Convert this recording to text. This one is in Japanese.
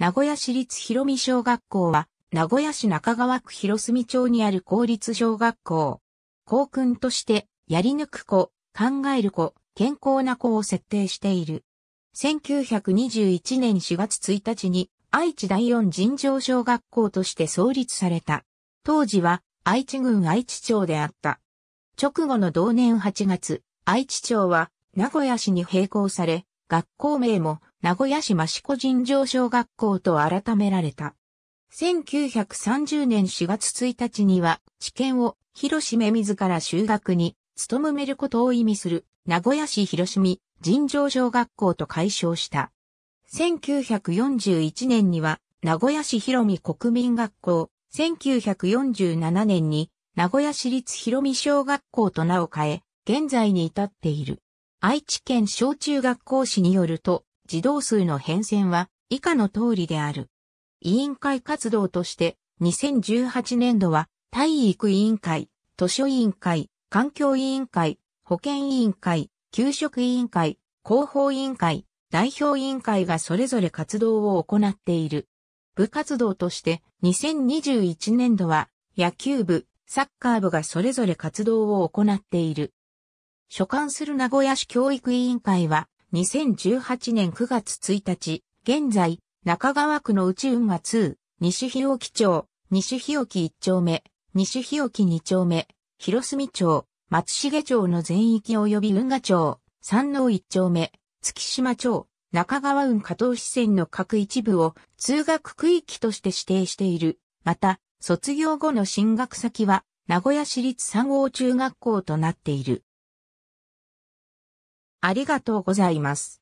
名古屋市立広見小学校は、名古屋市中川区広住町にある公立小学校。校訓として、やり抜く子、考える子、健康な子を設定している。1921年4月1日に、愛知第四尋常小学校として創立された。当時は、愛知郡愛知町であった。直後の同年8月、愛知町は、名古屋市に並行され、学校名も、名古屋市益子尋常小学校と改められた。1930年4月1日には、知見を広島自ら修学に勤めることを意味する名古屋市広島尋常小学校と改称した。1941年には、名古屋市広見国民学校、1947年に名古屋市立広見小学校と名を変え、現在に至っている。愛知県小中学校市によると、児童数の変遷は以下の通りである。委員会活動として2018年度は体育委員会、図書委員会、環境委員会、保健委員会、給食委員会、広報委員会、代表委員会がそれぞれ活動を行っている。部活動として2021年度は野球部、サッカー部がそれぞれ活動を行っている。所管する名古屋市教育委員会は2018年9月1日、現在、中川区の内運河2、西日置町、西日置1丁目、西日置2丁目、広住町、松重町の全域及び運河町、山王1丁目、月島町、中川運河東支線の各一部を通学区域として指定している。また、卒業後の進学先は、名古屋市立三王中学校となっている。ありがとうございます。